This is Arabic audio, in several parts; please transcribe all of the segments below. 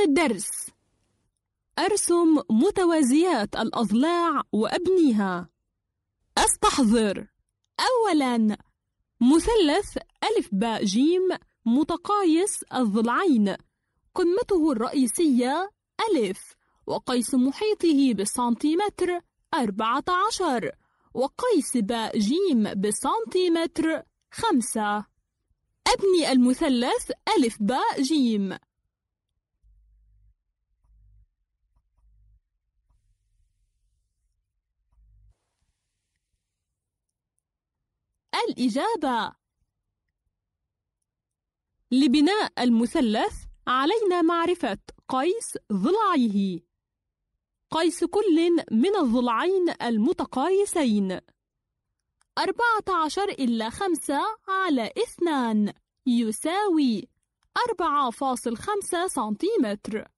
الدرس أرسم متوازيات الأضلاع وأبنيها أستحضر أولا مثلث ألف باء جيم متقايس الضلعين قمته الرئيسية ألف وقيس محيطه بالسنتيمتر أربعة عشر وقيس باء جيم بالسنتيمتر خمسة أبني المثلث ألف باء جيم الإجابة لبناء المثلث علينا معرفة قيس ضلعيه قيس كل من الضلعين المتقايسين أربعة عشر إلا خمسة على اثنان يساوي أربعة فاصل خمسة سنتيمتر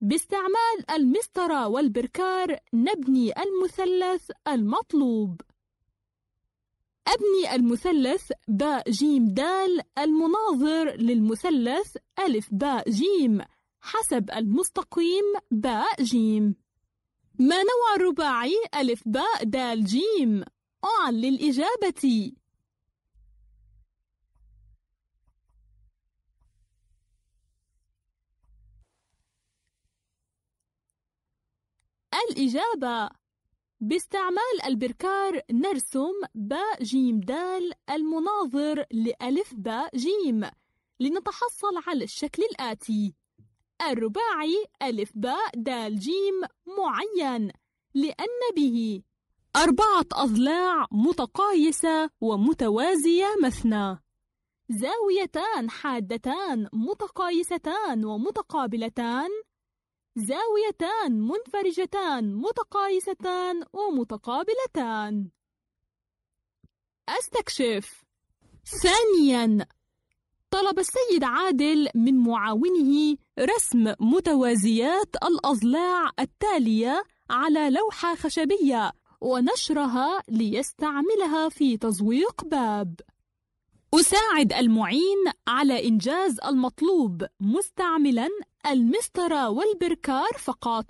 باستعمال المسطرة والبركار نبني المثلث المطلوب أبني المثلث ب جيم دال المناظر للمثلث ألف ب جيم حسب المستقيم ب جيم ما نوع الرباعي ألف ب دال جيم أعل للإجابة الإجابة باستعمال البركار نرسم ب ج د المناظر لألف ب ج لنتحصل على الشكل الآتي الرباعي ألف ب د ج معين لأن به أربعة أضلاع متقايسة ومتوازية مثنى زاويتان حادتان متقايستان ومتقابلتان زاويتان منفرجتان متقايستان ومتقابلتان أستكشف ثانياً طلب السيد عادل من معاونه رسم متوازيات الأضلاع التالية على لوحة خشبية ونشرها ليستعملها في تزويق باب. أساعد المعين على إنجاز المطلوب مستعملا المسطرة والبركار فقط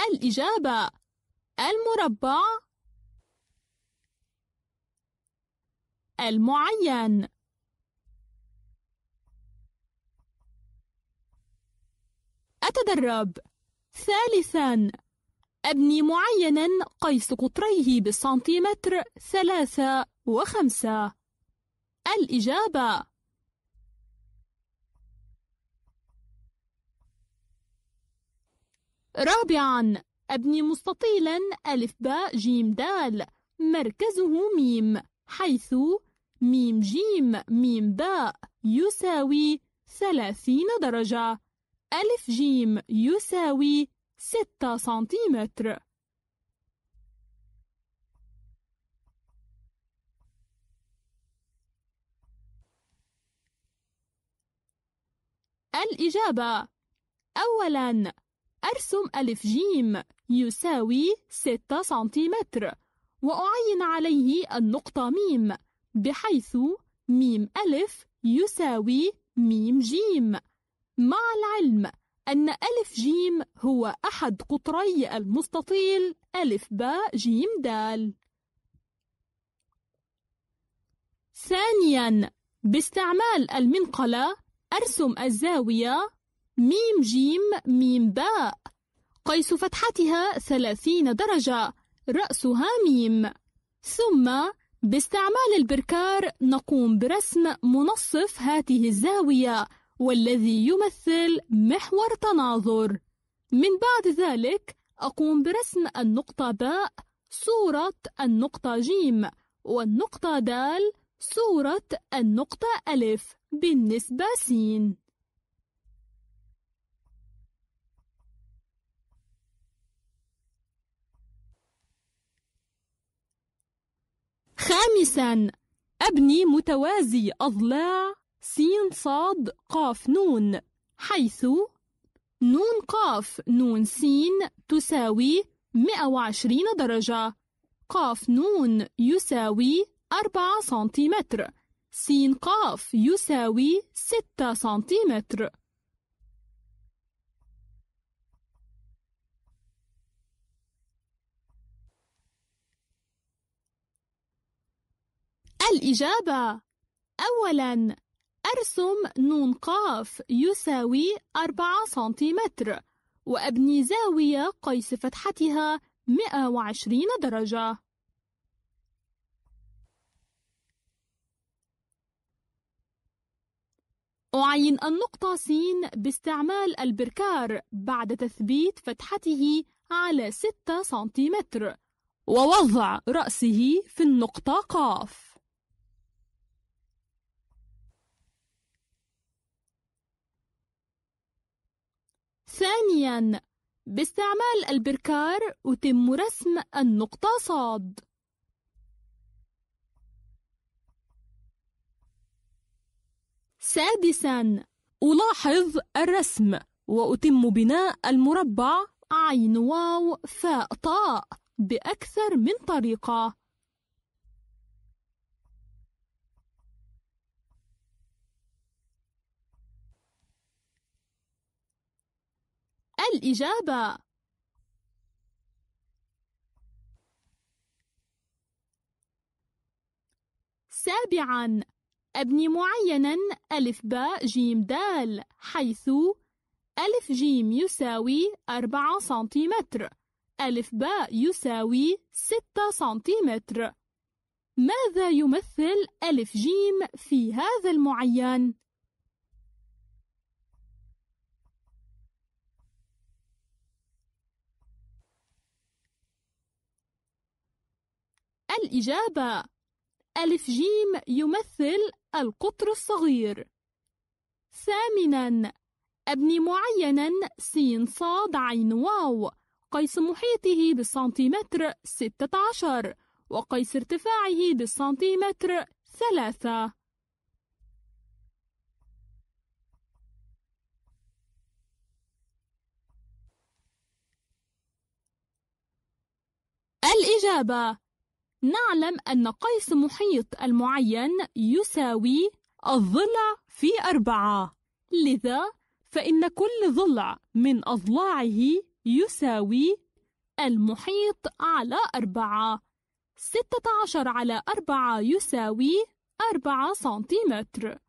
الإجابة المربع المعين أتدرب ثالثاً أبني معينا قيس قطريه بالسنتيمتر ثلاثة وخمسة الإجابة رابعا أبني مستطيلا ألف باء جيم دال مركزه ميم حيث ميم جيم ميم باء يساوي ثلاثين درجة ألف جيم يساوي ستة سنتيمتر الإجابة أولاً أرسم ألف جيم يساوي ستة سنتيمتر وأعين عليه النقطة ميم بحيث ميم ألف يساوي ميم جيم مع العلم أن ألف جيم هو أحد قطري المستطيل ألف باء جيم دال ثانيا باستعمال المنقلة أرسم الزاوية ميم جيم ميم باء قيس فتحتها ثلاثين درجة رأسها ميم ثم باستعمال البركار نقوم برسم منصف هذه الزاوية والذي يمثل محور تناظر من بعد ذلك أقوم برسم النقطة باء صورة النقطة جيم والنقطة دال صورة النقطة ألف بالنسبة سين خامساً أبني متوازي أضلاع سين صاد قاف نون حيث نون قاف نون سين تساوي 120 درجة قاف نون يساوي 4 سنتيمتر سين قاف يساوي 6 سنتيمتر الإجابة أولاً أرسم نون قاف يساوي أربعة سنتيمتر وأبني زاوية قيس فتحتها 120 درجة أعين النقطة س باستعمال البركار بعد تثبيت فتحته على 6 سنتيمتر ووضع رأسه في النقطة قاف ثانياً باستعمال البركار أتم رسم النقطة صاد سادساً ألاحظ الرسم وأتم بناء المربع عين واو فاء طاء بأكثر من طريقة الإجابة سابعا أبني معينا ألف باء جيم دال حيث ألف جيم يساوي أربعة سنتيمتر ألف باء يساوي ستة سنتيمتر ماذا يمثل ألف جيم في هذا المعين؟ الإجابة ألف جيم يمثل القطر الصغير ثامناً أبني معيناً سين صاد عين واو قيس محيطه بالسنتيمتر ستة عشر وقيس ارتفاعه بالسنتيمتر ثلاثة الإجابة نعلم أن قيس محيط المعين يساوي الضلع في أربعة لذا فإن كل ضلع من أضلاعه يساوي المحيط على أربعة ستة عشر على أربعة يساوي أربعة سنتيمتر